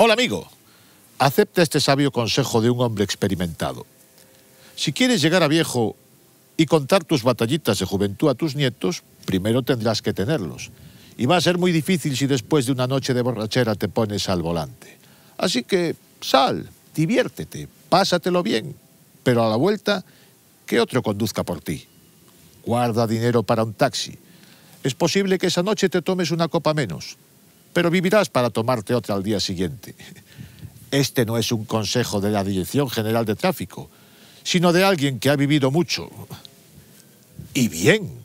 Hola amigo, acepta este sabio consejo de un hombre experimentado. Si quieres llegar a viejo y contar tus batallitas de juventud a tus nietos, primero tendrás que tenerlos. Y va a ser muy difícil si después de una noche de borrachera te pones al volante. Así que sal, diviértete, pásatelo bien, pero a la vuelta, que otro conduzca por ti. Guarda dinero para un taxi. Es posible que esa noche te tomes una copa menos, pero vivirás para tomarte otra al día siguiente. Este no es un consejo de la Dirección General de Tráfico, sino de alguien que ha vivido mucho. Y bien.